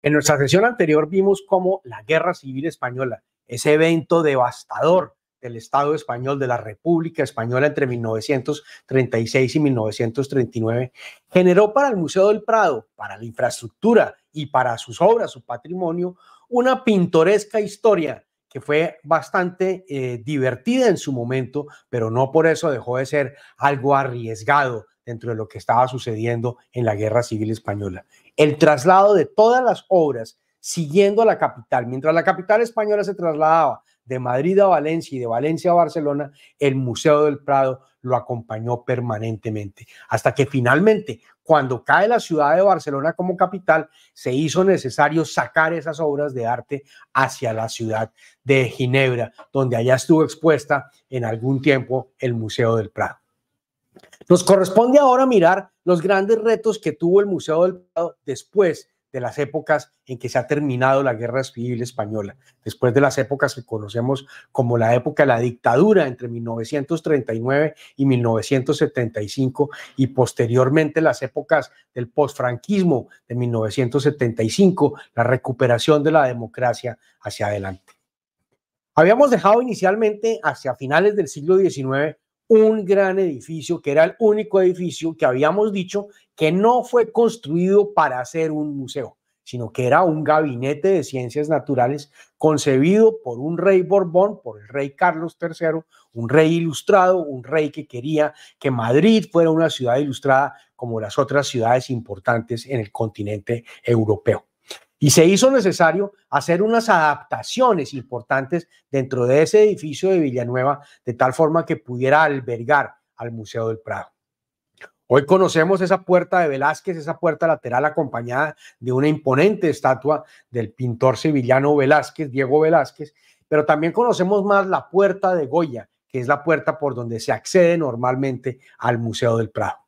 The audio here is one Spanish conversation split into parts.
En nuestra sesión anterior vimos cómo la Guerra Civil Española, ese evento devastador del Estado español, de la República Española entre 1936 y 1939, generó para el Museo del Prado, para la infraestructura y para sus obras, su patrimonio, una pintoresca historia que fue bastante eh, divertida en su momento, pero no por eso dejó de ser algo arriesgado dentro de lo que estaba sucediendo en la Guerra Civil Española el traslado de todas las obras siguiendo a la capital. Mientras la capital española se trasladaba de Madrid a Valencia y de Valencia a Barcelona, el Museo del Prado lo acompañó permanentemente, hasta que finalmente, cuando cae la ciudad de Barcelona como capital, se hizo necesario sacar esas obras de arte hacia la ciudad de Ginebra, donde allá estuvo expuesta en algún tiempo el Museo del Prado. Nos corresponde ahora mirar los grandes retos que tuvo el Museo del Prado después de las épocas en que se ha terminado la guerra civil española, después de las épocas que conocemos como la época de la dictadura entre 1939 y 1975 y posteriormente las épocas del postfranquismo de 1975, la recuperación de la democracia hacia adelante. Habíamos dejado inicialmente hacia finales del siglo XIX un gran edificio que era el único edificio que habíamos dicho que no fue construido para ser un museo, sino que era un gabinete de ciencias naturales concebido por un rey Borbón, por el rey Carlos III, un rey ilustrado, un rey que quería que Madrid fuera una ciudad ilustrada como las otras ciudades importantes en el continente europeo. Y se hizo necesario hacer unas adaptaciones importantes dentro de ese edificio de Villanueva, de tal forma que pudiera albergar al Museo del Prado. Hoy conocemos esa puerta de Velázquez, esa puerta lateral acompañada de una imponente estatua del pintor sevillano Velázquez, Diego Velázquez, pero también conocemos más la puerta de Goya, que es la puerta por donde se accede normalmente al Museo del Prado.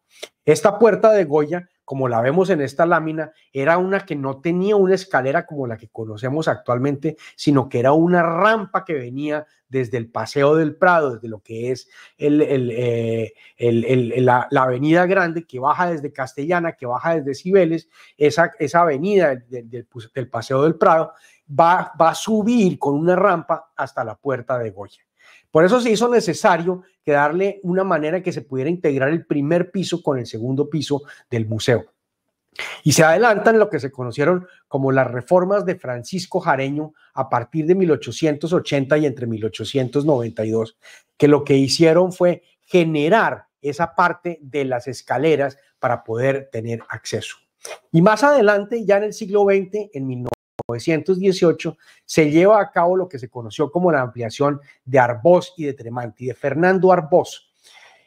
Esta puerta de Goya como la vemos en esta lámina, era una que no tenía una escalera como la que conocemos actualmente, sino que era una rampa que venía desde el Paseo del Prado, desde lo que es eh, la, Avenida Grande, que baja desde Castellana, que baja desde Cibeles, esa, avenida pues, del, Paseo del Prado va, va a subir con una rampa hasta la puerta de Goya. Por eso se hizo necesario que darle una manera que se pudiera integrar el primer piso con el segundo piso del museo. Y se adelantan lo que se conocieron como las reformas de Francisco Jareño a partir de 1880 y entre 1892, que lo que hicieron fue generar esa parte de las escaleras para poder tener acceso. Y más adelante, ya en el siglo XX, en 19 1918 se lleva a cabo lo que se conoció como la ampliación de Arbós y de Tremanti, de Fernando Arbós.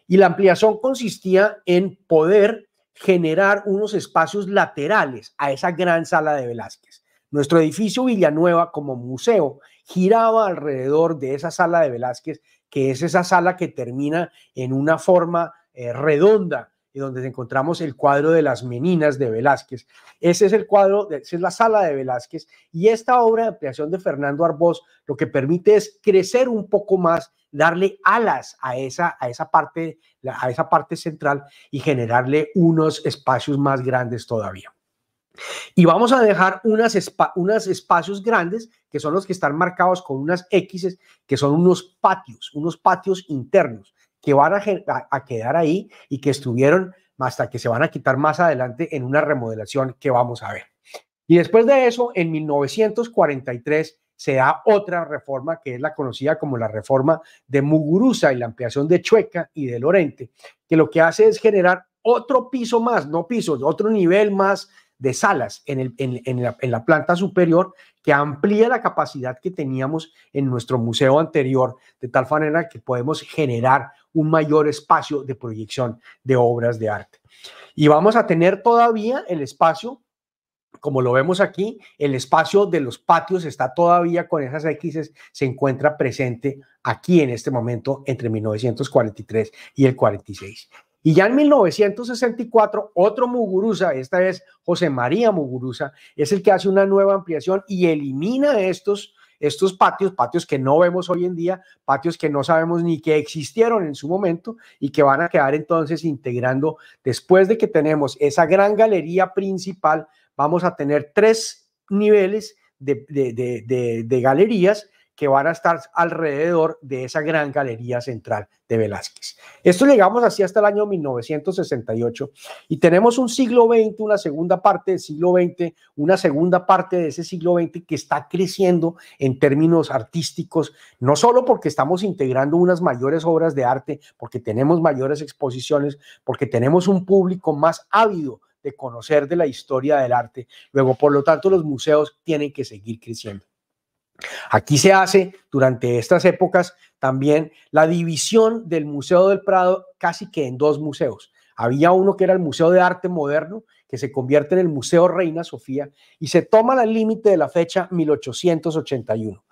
Y la ampliación consistía en poder generar unos espacios laterales a esa gran sala de Velázquez. Nuestro edificio Villanueva como museo giraba alrededor de esa sala de Velázquez, que es esa sala que termina en una forma eh, redonda y donde encontramos el cuadro de las meninas de Velázquez. Ese es el cuadro, esa es la sala de Velázquez y esta obra de ampliación de Fernando Arbós lo que permite es crecer un poco más, darle alas a esa, a esa, parte, a esa parte central y generarle unos espacios más grandes todavía. Y vamos a dejar unos unas espacios grandes, que son los que están marcados con unas X, que son unos patios, unos patios internos que van a, quedar ahí y que estuvieron hasta que se van a quitar más adelante en una remodelación que vamos a ver. Y después de eso, en 1943 se da otra reforma que es la conocida como la reforma de Muguruza y la ampliación de Chueca y de Lorente, que lo que hace es generar otro piso más, no pisos, otro nivel más de salas en la planta superior que amplía la capacidad que teníamos en nuestro museo anterior, de tal manera que podemos generar un mayor espacio de proyección de obras de arte. Y vamos a tener todavía el espacio como lo vemos aquí, el espacio de los patios está todavía con esas X, se encuentra presente aquí en este momento entre 1943 y el 46. Y ya en 1964, otro Muguruza, esta es José María Muguruza, es el que hace una nueva ampliación y elimina estos estos patios, patios que no vemos hoy en día, patios que no sabemos ni que existieron en su momento y que van a quedar entonces integrando, después de que tenemos esa gran galería principal, vamos a tener tres niveles de, de galerías que van a estar alrededor de esa gran galería central de Velázquez. Esto llegamos así hasta el año 1968 y tenemos un siglo XX, una segunda parte del siglo XX, una segunda parte de ese siglo XX que está creciendo en términos artísticos, no solo porque estamos integrando unas mayores obras de arte, porque tenemos mayores exposiciones, porque tenemos un público más ávido de conocer de la historia del arte. Luego, por lo tanto, los museos tienen que seguir creciendo. Aquí se hace durante estas épocas también la división del Museo del Prado casi que en dos museos. Había uno que era el Museo de Arte Moderno, que se convierte en el Museo Reina Sofía y se toma el límite de la fecha 1881.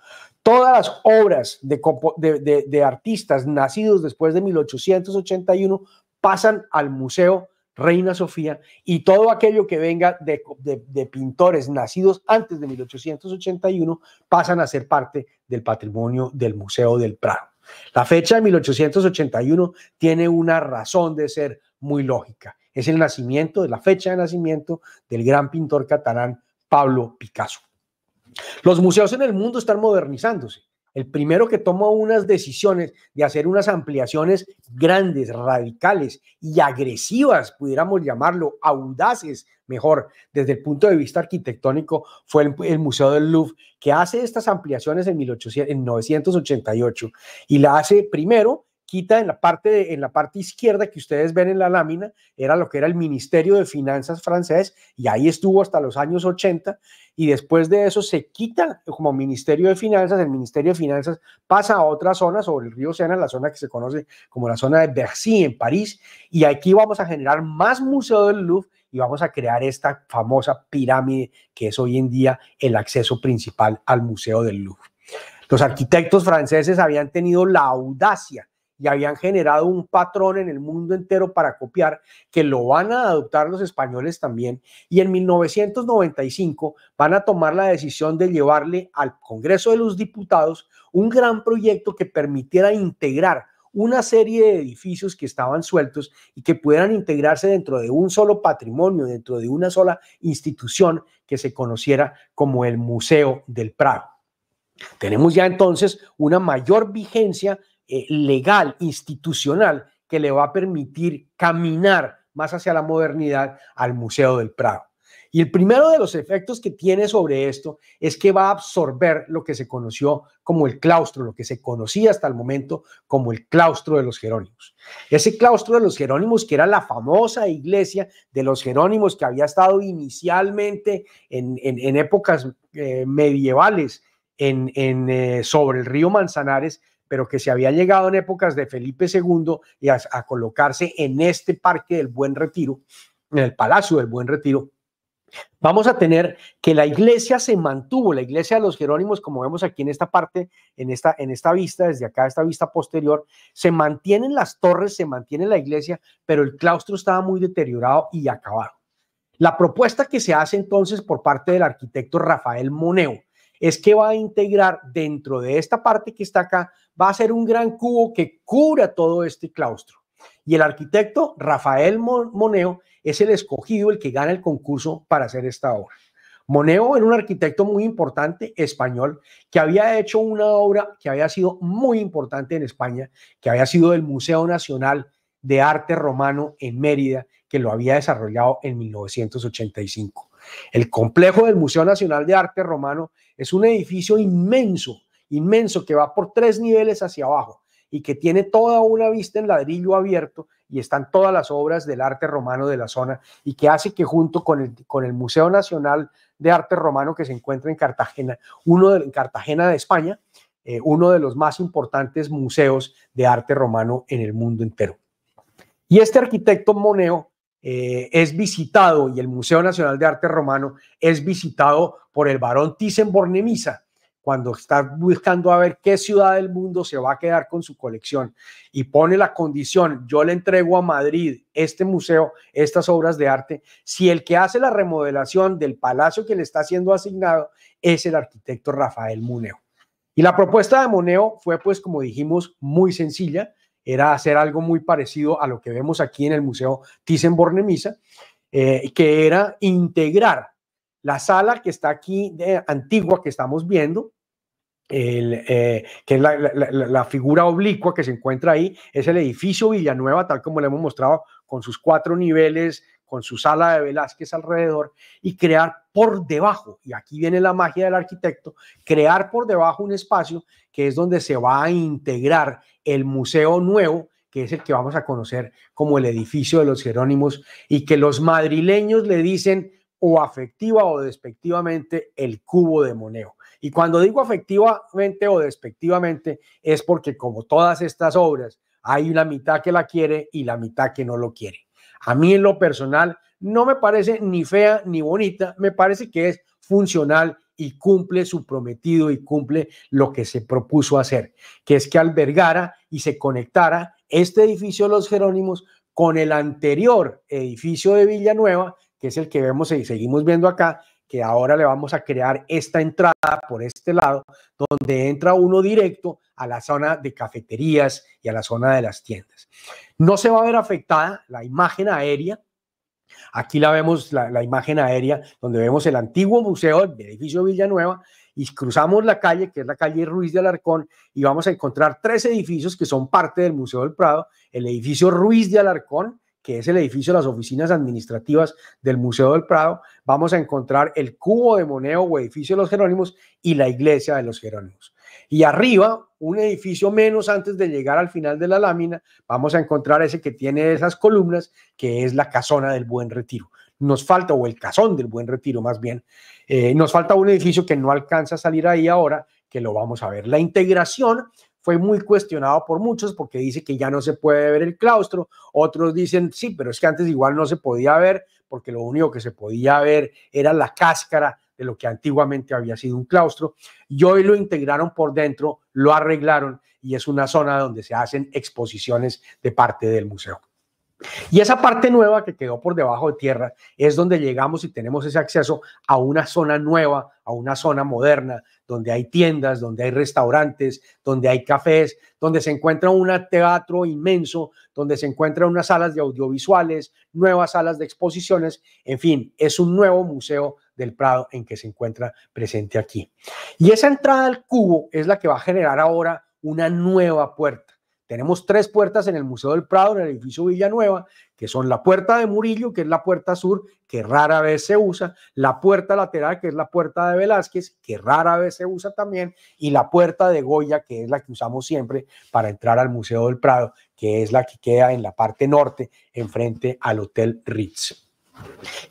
Todas las obras de, de, artistas nacidos después de 1881 pasan al Museo Reina Sofía y todo aquello que venga de, pintores nacidos antes de 1881 pasan a ser parte del patrimonio del Museo del Prado. La fecha de 1881 tiene una razón de ser muy lógica. Es el nacimiento, de la fecha de nacimiento del gran pintor catalán Pablo Picasso. Los museos en el mundo están modernizándose el primero que tomó unas decisiones de hacer unas ampliaciones grandes, radicales y agresivas, pudiéramos llamarlo, audaces, mejor, desde el punto de vista arquitectónico, fue el, Museo del Louvre, que hace estas ampliaciones en, 1988. y la hace primero quita en la, parte en la parte izquierda que ustedes ven en la lámina, era lo que era el Ministerio de Finanzas francés, y ahí estuvo hasta los años 80, y después de eso se quita como Ministerio de Finanzas, el Ministerio de Finanzas pasa a otra zona sobre el río Sena, la zona que se conoce como la zona de Bercy en París, y aquí vamos a generar más Museo del Louvre y vamos a crear esta famosa pirámide que es hoy en día el acceso principal al Museo del Louvre. Los arquitectos franceses habían tenido la audacia y habían generado un patrón en el mundo entero para copiar, que lo van a adoptar los españoles también. Y en 1995 van a tomar la decisión de llevarle al Congreso de los Diputados un gran proyecto que permitiera integrar una serie de edificios que estaban sueltos y que pudieran integrarse dentro de un solo patrimonio, dentro de una sola institución que se conociera como el Museo del Prado. Tenemos ya entonces una mayor vigencia eh, legal, institucional, que le va a permitir caminar más hacia la modernidad al Museo del Prado. Y el primero de los efectos que tiene sobre esto es que va a absorber lo que se conoció como el claustro, lo que se conocía hasta el momento como el claustro de los Jerónimos. Ese claustro de los Jerónimos, que era la famosa iglesia de los Jerónimos que había estado inicialmente en, épocas eh, medievales en, eh, sobre el río Manzanares, pero que se había llegado en épocas de Felipe II y a, colocarse en este parque del Buen Retiro, en el Palacio del Buen Retiro, vamos a tener que la iglesia se mantuvo, la iglesia de los Jerónimos, como vemos aquí en esta parte, en esta, en esta vista, desde acá, esta vista posterior, se mantienen las torres, se mantiene la iglesia, pero el claustro estaba muy deteriorado y acabado. La propuesta que se hace entonces por parte del arquitecto Rafael Moneo es que va a integrar dentro de esta parte que está acá, va a ser un gran cubo que cubra todo este claustro. Y el arquitecto Rafael Moneo es el escogido, el que gana el concurso para hacer esta obra. Moneo era un arquitecto muy importante español que había hecho una obra que había sido muy importante en España, que había sido del Museo Nacional de Arte Romano en Mérida, que lo había desarrollado en 1985. El complejo del Museo Nacional de Arte Romano es un edificio inmenso, inmenso, que va por tres niveles hacia abajo y que tiene toda una vista en ladrillo abierto y están todas las obras del arte romano de la zona y que hace que junto con el, con Museo Nacional de Arte Romano que se encuentra en Cartagena, uno de, en Cartagena de España, eh, uno de los más importantes museos de arte romano en el mundo entero. Y este arquitecto Moneo eh, es visitado y el Museo Nacional de Arte Romano es visitado por el barón Thyssen-Bornemisza cuando está buscando a ver qué ciudad del mundo se va a quedar con su colección y pone la condición, yo le entrego a Madrid este museo, estas obras de arte, si el que hace la remodelación del palacio que le está siendo asignado es el arquitecto Rafael Muneo. Y la propuesta de Muneo fue, pues, como dijimos, muy sencilla era hacer algo muy parecido a lo que vemos aquí en el Museo Thyssen-Bornemisza, eh, que era integrar la sala que está aquí de, antigua que estamos viendo, eh, que es la, la, figura oblicua que se encuentra ahí, es el edificio Villanueva, tal como le hemos mostrado, con sus cuatro niveles, con su sala de Velázquez alrededor y crear por debajo, y aquí viene la magia del arquitecto, crear por debajo un espacio que es donde se va a integrar el museo nuevo, que es el que vamos a conocer como el edificio de los Jerónimos, y que los madrileños le dicen o afectiva o despectivamente el cubo de Moneo. Y cuando digo afectivamente o despectivamente es porque como todas estas obras, hay la mitad que la quiere y la mitad que no lo quiere. A mí en lo personal no me parece ni fea ni bonita, me parece que es funcional y cumple su prometido y cumple lo que se propuso hacer, que es que albergara y se conectara este edificio los Jerónimos con el anterior edificio de Villanueva, que es el que vemos y seguimos viendo acá, que ahora le vamos a crear esta entrada por este lado, donde entra uno directo a la zona de cafeterías y a la zona de las tiendas. No se va a ver afectada la imagen aérea. Aquí la vemos, la, imagen aérea, donde vemos el antiguo museo el edificio Villanueva y cruzamos la calle, que es la calle Ruiz de Alarcón, y vamos a encontrar tres edificios que son parte del Museo del Prado, el edificio Ruiz de Alarcón, que es el edificio de las oficinas administrativas del Museo del Prado, vamos a encontrar el cubo de Moneo o edificio de los Jerónimos y la iglesia de los Jerónimos. Y arriba, un edificio menos antes de llegar al final de la lámina, vamos a encontrar ese que tiene esas columnas, que es la casona del Buen Retiro. Nos falta, o el casón del Buen Retiro más bien, eh, nos falta un edificio que no alcanza a salir ahí ahora, que lo vamos a ver. La integración fue muy cuestionado por muchos porque dice que ya no se puede ver el claustro, otros dicen, sí, pero es que antes igual no se podía ver porque lo único que se podía ver era la cáscara de lo que antiguamente había sido un claustro, y hoy lo integraron por dentro, lo arreglaron y es una zona donde se hacen exposiciones de parte del museo. Y esa parte nueva que quedó por debajo de tierra es donde llegamos y tenemos ese acceso a una zona nueva, a una zona moderna, donde hay tiendas, donde hay restaurantes, donde hay cafés, donde se encuentra un teatro inmenso, donde se encuentran unas salas de audiovisuales, nuevas salas de exposiciones, en fin, es un nuevo museo del Prado en que se encuentra presente aquí. Y esa entrada al cubo es la que va a generar ahora una nueva puerta tenemos tres puertas en el Museo del Prado, en el edificio Villanueva, que son la puerta de Murillo, que es la puerta sur, que rara vez se usa, la puerta lateral, que es la puerta de Velázquez, que rara vez se usa también, y la puerta de Goya, que es la que usamos siempre para entrar al Museo del Prado, que es la que queda en la parte norte, enfrente al Hotel Ritz.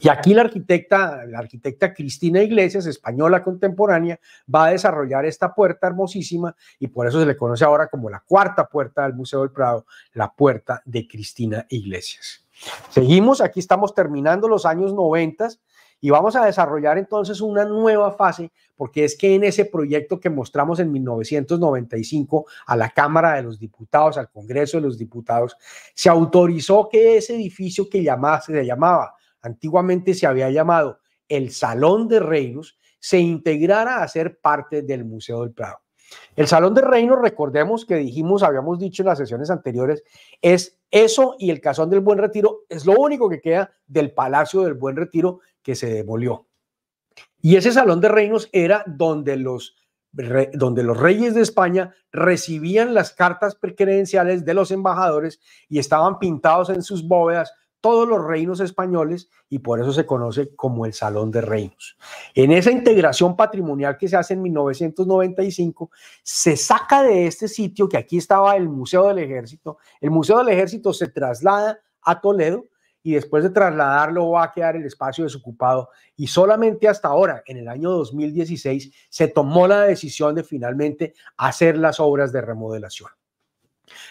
Y aquí la arquitecta, la arquitecta Cristina Iglesias, española contemporánea, va a desarrollar esta puerta hermosísima y por eso se le conoce ahora como la cuarta puerta del Museo del Prado, la puerta de Cristina Iglesias. Seguimos, aquí estamos terminando los años 90 y vamos a desarrollar entonces una nueva fase, porque es que en ese proyecto que mostramos en 1995 a la Cámara de los Diputados, al Congreso de los Diputados, se autorizó que ese edificio que llamase, se llamaba antiguamente se había llamado el Salón de Reinos, se integrara a ser parte del Museo del Prado. El Salón de Reinos, recordemos que dijimos, habíamos dicho en las sesiones anteriores, es eso y el Casón del Buen Retiro, es lo único que queda del Palacio del Buen Retiro que se demolió. Y ese Salón de Reinos era donde los, donde los reyes de España recibían las cartas credenciales de los embajadores y estaban pintados en sus bóvedas todos los reinos españoles y por eso se conoce como el Salón de Reinos. En esa integración patrimonial que se hace en 1995, se saca de este sitio que aquí estaba el Museo del Ejército, el Museo del Ejército se traslada a Toledo y después de trasladarlo va a quedar el espacio desocupado y solamente hasta ahora, en el año 2016, se tomó la decisión de finalmente hacer las obras de remodelación.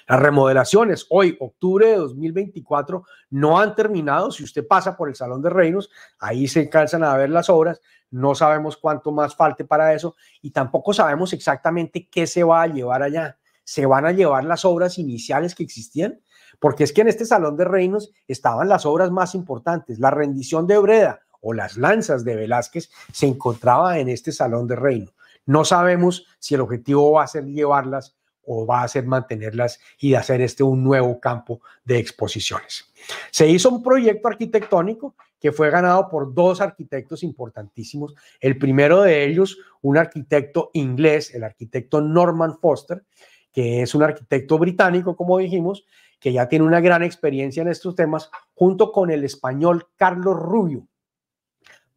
Las remodelaciones hoy, octubre de 2024, no han terminado. Si usted pasa por el Salón de Reinos, ahí se alcanzan a ver las obras. No sabemos cuánto más falte para eso y tampoco sabemos exactamente qué se va a llevar allá. ¿Se van a llevar las obras iniciales que existían? Porque es que en este Salón de Reinos estaban las obras más importantes. La rendición de Breda o las lanzas de Velázquez se encontraba en este Salón de Reino. No sabemos si el objetivo va a ser llevarlas o va a ser mantenerlas y hacer este un nuevo campo de exposiciones. Se hizo un proyecto arquitectónico que fue ganado por dos arquitectos importantísimos. El primero de ellos, un arquitecto inglés, el arquitecto Norman Foster, que es un arquitecto británico, como dijimos, que ya tiene una gran experiencia en estos temas, junto con el español Carlos Rubio,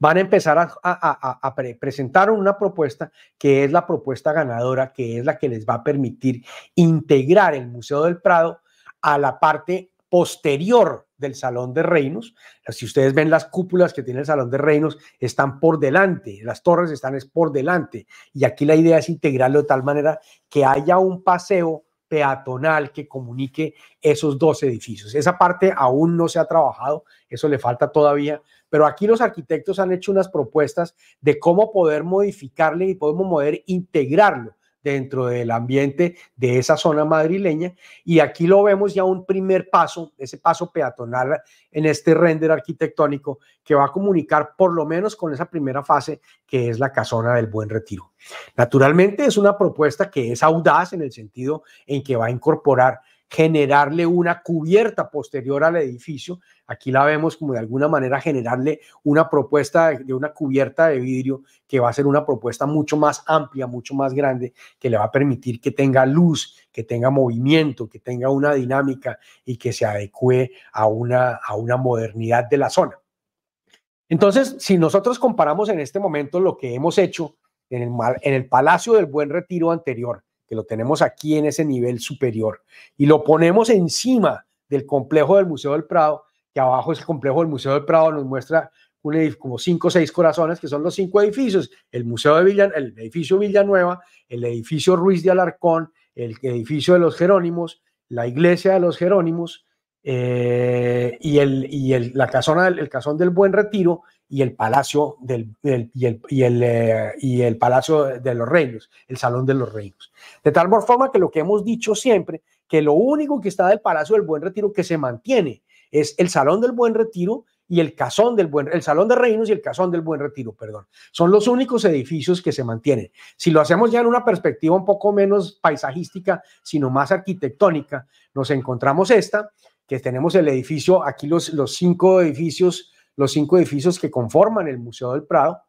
van a empezar a, presentar una propuesta que es la propuesta ganadora, que es la que les va a permitir integrar el Museo del Prado a la parte posterior del Salón de Reinos. Si ustedes ven las cúpulas que tiene el Salón de Reinos, están por delante, las torres están por delante. Y aquí la idea es integrarlo de tal manera que haya un paseo peatonal que comunique esos dos edificios. Esa parte aún no se ha trabajado, eso le falta todavía, pero aquí los arquitectos han hecho unas propuestas de cómo poder modificarle y podemos poder integrarlo dentro del ambiente de esa zona madrileña. Y aquí lo vemos ya un primer paso, ese paso peatonal en este render arquitectónico que va a comunicar por lo menos con esa primera fase que es la casona del buen retiro. Naturalmente es una propuesta que es audaz en el sentido en que va a incorporar generarle una cubierta posterior al edificio, Aquí la vemos como de alguna manera generarle una propuesta de, una cubierta de vidrio que va a ser una propuesta mucho más amplia, mucho más grande, que le va a permitir que tenga luz, que tenga movimiento, que tenga una dinámica y que se adecue a una, a una modernidad de la zona. Entonces, si nosotros comparamos en este momento lo que hemos hecho en el, en el Palacio del Buen Retiro anterior, que lo tenemos aquí en ese nivel superior, y lo ponemos encima del complejo del Museo del Prado, que abajo ese complejo del Museo del Prado nos muestra como cinco o seis corazones, que son los cinco edificios, el Museo de Villanueva, el edificio Villanueva, el edificio Ruiz de Alarcón, el edificio de los Jerónimos, la iglesia de los Jerónimos, eh, y, el, y el, la casona del, casón del Buen Retiro y el palacio del, y, y, el, eh, y el palacio de los reinos, el salón de los reinos. De tal forma que lo que hemos dicho siempre, que lo único que está del palacio del Buen Retiro que se mantiene es el Salón del Buen Retiro y el Casón del Buen el Salón de Reinos y el Casón del Buen Retiro, perdón. Son los únicos edificios que se mantienen. Si lo hacemos ya en una perspectiva un poco menos paisajística, sino más arquitectónica, nos encontramos esta, que tenemos el edificio, aquí los, los cinco edificios, los cinco edificios que conforman el Museo del Prado,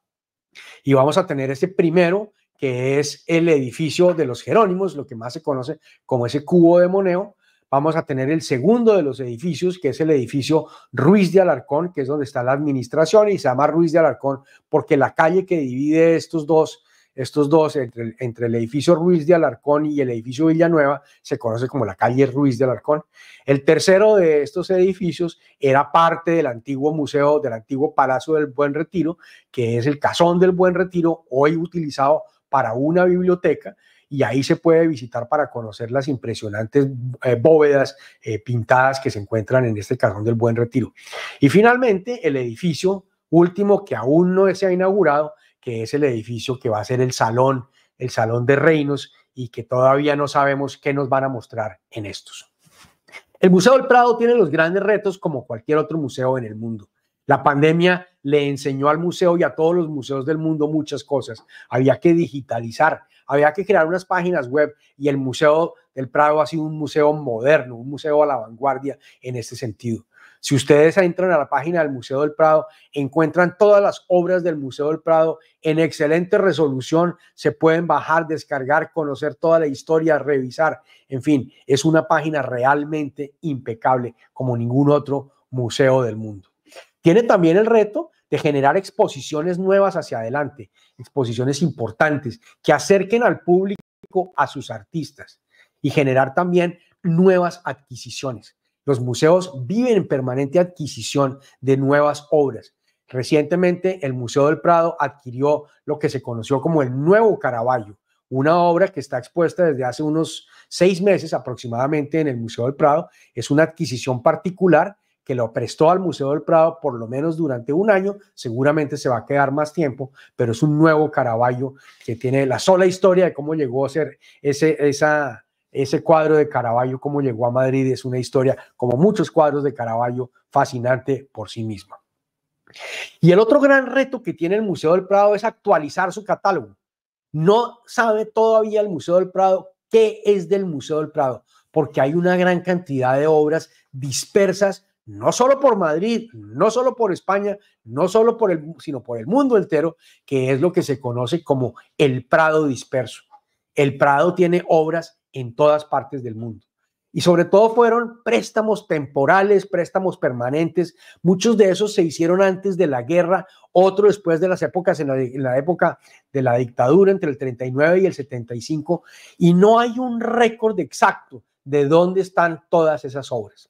y vamos a tener este primero, que es el edificio de los Jerónimos, lo que más se conoce como ese cubo de Moneo, vamos a tener el segundo de los edificios, que es el edificio Ruiz de Alarcón, que es donde está la administración y se llama Ruiz de Alarcón porque la calle que divide estos dos, estos dos entre el, entre el edificio Ruiz de Alarcón y el edificio Villanueva se conoce como la calle Ruiz de Alarcón. El tercero de estos edificios era parte del antiguo museo, del antiguo Palacio del Buen Retiro, que es el Casón del Buen Retiro, hoy utilizado para una biblioteca y ahí se puede visitar para conocer las impresionantes eh, bóvedas eh, pintadas que se encuentran en este Cajón del Buen Retiro. Y finalmente, el edificio último que aún no se ha inaugurado, que es el edificio que va a ser el salón, el salón de reinos y que todavía no sabemos qué nos van a mostrar en estos. El Museo del Prado tiene los grandes retos como cualquier otro museo en el mundo. La pandemia le enseñó al museo y a todos los museos del mundo muchas cosas. Había que digitalizar, había que crear unas páginas web y el Museo del Prado ha sido un museo moderno, un museo a la vanguardia en este sentido. Si ustedes entran a la página del Museo del Prado, encuentran todas las obras del Museo del Prado en excelente resolución. Se pueden bajar, descargar, conocer toda la historia, revisar. En fin, es una página realmente impecable como ningún otro museo del mundo. Tiene también el reto de generar exposiciones nuevas hacia adelante, exposiciones importantes que acerquen al público a sus artistas y generar también nuevas adquisiciones. Los museos viven en permanente adquisición de nuevas obras. Recientemente, el Museo del Prado adquirió lo que se conoció como el Nuevo Caravaggio, una obra que está expuesta desde hace unos seis meses aproximadamente en el Museo del Prado. Es una adquisición particular que lo prestó al Museo del Prado por lo menos durante un año, seguramente se va a quedar más tiempo, pero es un nuevo Caravaggio que tiene la sola historia de cómo llegó a ser ese, esa, ese cuadro de Caravaggio, cómo llegó a Madrid, es una historia, como muchos cuadros de Caravaggio, fascinante por sí misma. Y el otro gran reto que tiene el Museo del Prado es actualizar su catálogo. No sabe todavía el Museo del Prado qué es del Museo del Prado, porque hay una gran cantidad de obras dispersas no solo por Madrid, no solo por España, no solo por el, sino por el mundo entero, que es lo que se conoce como el Prado disperso. El Prado tiene obras en todas partes del mundo. Y sobre todo fueron préstamos temporales, préstamos permanentes. Muchos de esos se hicieron antes de la guerra, otros después de las épocas, en la, en la época de la dictadura entre el 39 y el 75. Y no hay un récord exacto de dónde están todas esas obras.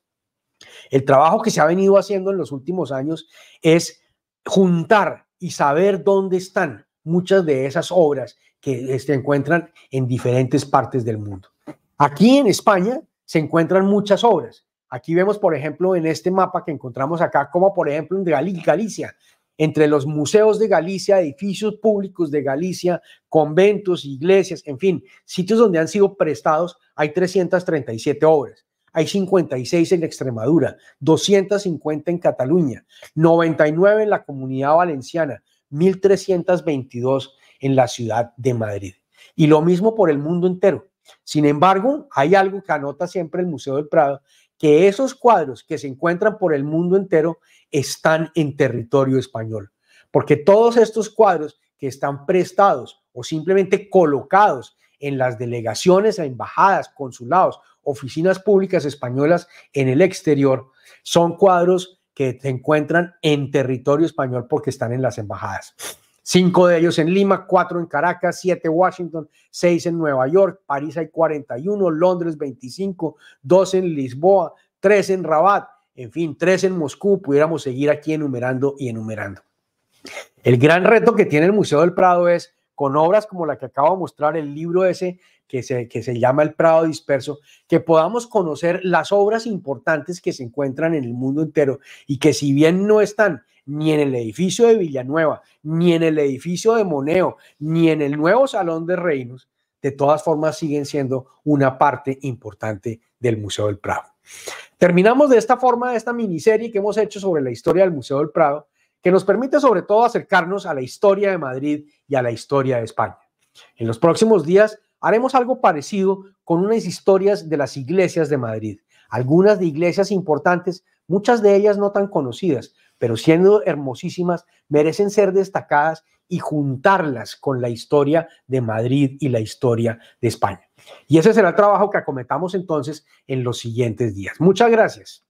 El trabajo que se ha venido haciendo en los últimos años es juntar y saber dónde están muchas de esas obras que eh, se encuentran en diferentes partes del mundo. Aquí en España se encuentran muchas obras. Aquí vemos, por ejemplo, en este mapa que encontramos acá, como por ejemplo en Galicia, entre los museos de Galicia, edificios públicos de Galicia, conventos, iglesias, en fin, sitios donde han sido prestados, hay 337 obras hay 56 en Extremadura, 250 en Cataluña, 99 en la comunidad valenciana, 1322 en la ciudad de Madrid. Y lo mismo por el mundo entero. Sin embargo, hay algo que anota siempre el Museo del Prado, que esos cuadros que se encuentran por el mundo entero están en territorio español, porque todos estos cuadros que están prestados o simplemente colocados en las delegaciones, embajadas, consulados oficinas públicas españolas en el exterior son cuadros que se encuentran en territorio español porque están en las embajadas. Cinco de ellos en Lima, cuatro en Caracas, siete en Washington, seis en Nueva York, París hay 41, Londres 25, dos en Lisboa, tres en Rabat, en fin, tres en Moscú. Pudiéramos seguir aquí enumerando y enumerando. El gran reto que tiene el Museo del Prado es, con obras como la que acabo de mostrar, el libro ese que se, llama El Prado Disperso, que podamos conocer las obras importantes que se encuentran en el mundo entero y que si bien no están ni en el edificio de Villanueva, ni en el edificio de Moneo, ni en el nuevo Salón de Reinos, de todas formas siguen siendo una parte importante del Museo del Prado. Terminamos de esta forma esta miniserie que hemos hecho sobre la historia del Museo del Prado, que nos permite sobre todo acercarnos a la historia de Madrid y a la historia de España. En los próximos días Haremos algo parecido con unas historias de las iglesias de Madrid, algunas de iglesias importantes, muchas de ellas no tan conocidas, pero siendo hermosísimas, merecen ser destacadas y juntarlas con la historia de Madrid y la historia de España. Y ese será el trabajo que acometamos entonces en los siguientes días. Muchas gracias.